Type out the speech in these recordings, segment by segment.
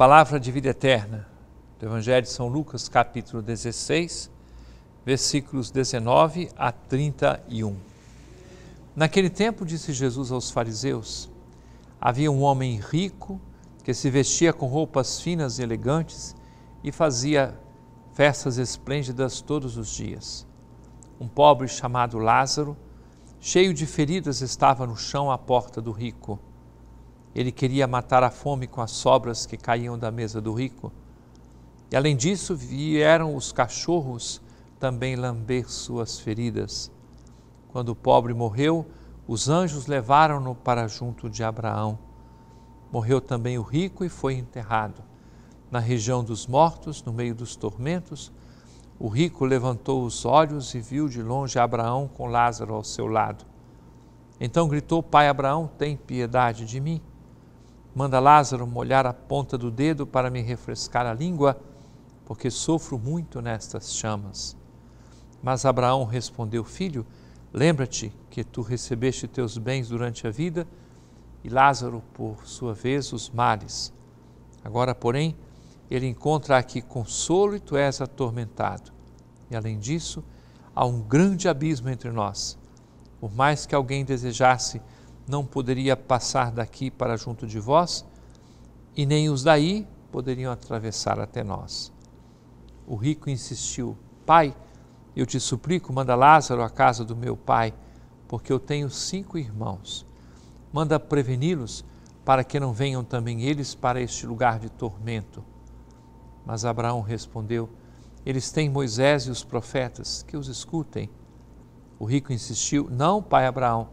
Palavra de vida eterna, do Evangelho de São Lucas, capítulo 16, versículos 19 a 31. Naquele tempo, disse Jesus aos fariseus: Havia um homem rico que se vestia com roupas finas e elegantes e fazia festas esplêndidas todos os dias. Um pobre chamado Lázaro, cheio de feridas, estava no chão à porta do rico. Ele queria matar a fome com as sobras que caíam da mesa do rico. E além disso, vieram os cachorros também lamber suas feridas. Quando o pobre morreu, os anjos levaram-no para junto de Abraão. Morreu também o rico e foi enterrado. Na região dos mortos, no meio dos tormentos, o rico levantou os olhos e viu de longe Abraão com Lázaro ao seu lado. Então gritou: Pai Abraão, tem piedade de mim Manda Lázaro molhar a ponta do dedo para me refrescar a língua, porque sofro muito nestas chamas. Mas Abraão respondeu: Filho, lembra-te que tu recebeste teus bens durante a vida, e Lázaro, por sua vez, os males. Agora, porém, ele encontra aqui consolo e tu és atormentado. E além disso, há um grande abismo entre nós. Por mais que alguém desejasse não poderia passar daqui para junto de vós, e nem os daí poderiam atravessar até nós. O rico insistiu: Pai, eu te suplico, manda Lázaro à casa do meu pai, porque eu tenho cinco irmãos. Manda preveni-los para que não venham também eles para este lugar de tormento. Mas Abraão respondeu: Eles têm Moisés e os profetas, que os escutem. O rico insistiu: Não, pai Abraão,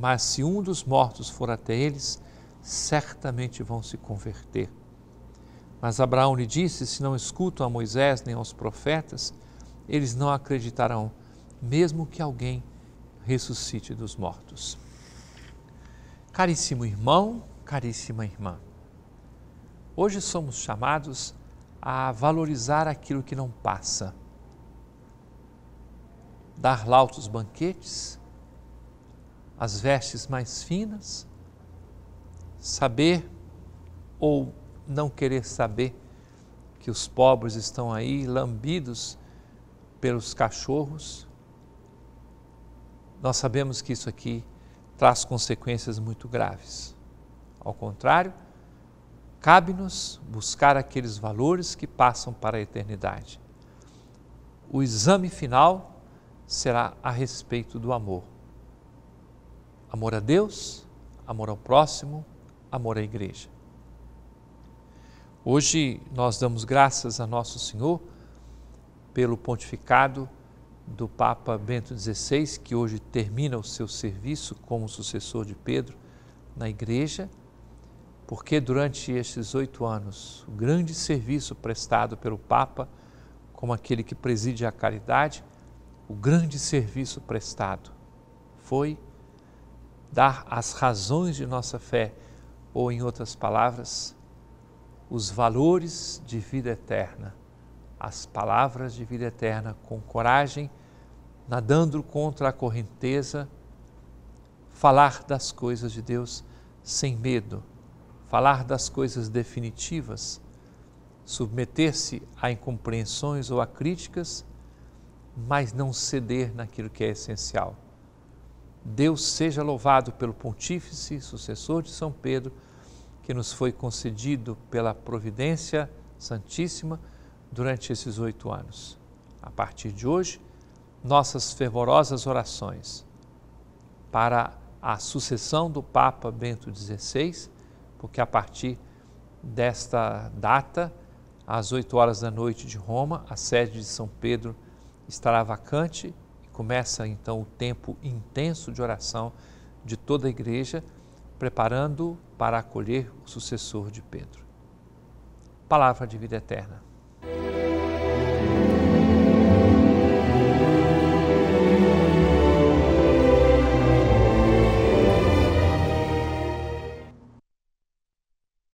mas se um dos mortos for até eles, certamente vão se converter. Mas Abraão lhe disse: Se não escutam a Moisés nem aos profetas, eles não acreditarão, mesmo que alguém ressuscite dos mortos. Caríssimo irmão, caríssima irmã, hoje somos chamados a valorizar aquilo que não passa, dar lautos altos banquetes, as vestes mais finas, saber ou não querer saber que os pobres estão aí lambidos pelos cachorros. Nós sabemos que isso aqui traz consequências muito graves. Ao contrário, cabe-nos buscar aqueles valores que passam para a eternidade. O exame final será a respeito do amor. Amor a Deus, amor ao próximo, amor à igreja. Hoje nós damos graças a Nosso Senhor pelo pontificado do Papa Bento XVI, que hoje termina o seu serviço como sucessor de Pedro na igreja, porque durante estes oito anos, o grande serviço prestado pelo Papa, como aquele que preside a caridade, o grande serviço prestado foi dar as razões de nossa fé, ou, em outras palavras, os valores de vida eterna, as palavras de vida eterna com coragem, nadando contra a correnteza, falar das coisas de Deus sem medo, falar das coisas definitivas, submeter-se a incompreensões ou a críticas, mas não ceder naquilo que é essencial Deus seja louvado pelo pontífice, sucessor de São Pedro, que nos foi concedido pela providência santíssima durante esses oito anos. A partir de hoje, nossas fervorosas orações para a sucessão do Papa Bento XVI, porque a partir desta data, às oito horas da noite de Roma, a sede de São Pedro estará vacante Começa então o tempo intenso de oração de toda a igreja, preparando para acolher o sucessor de Pedro. Palavra de vida eterna.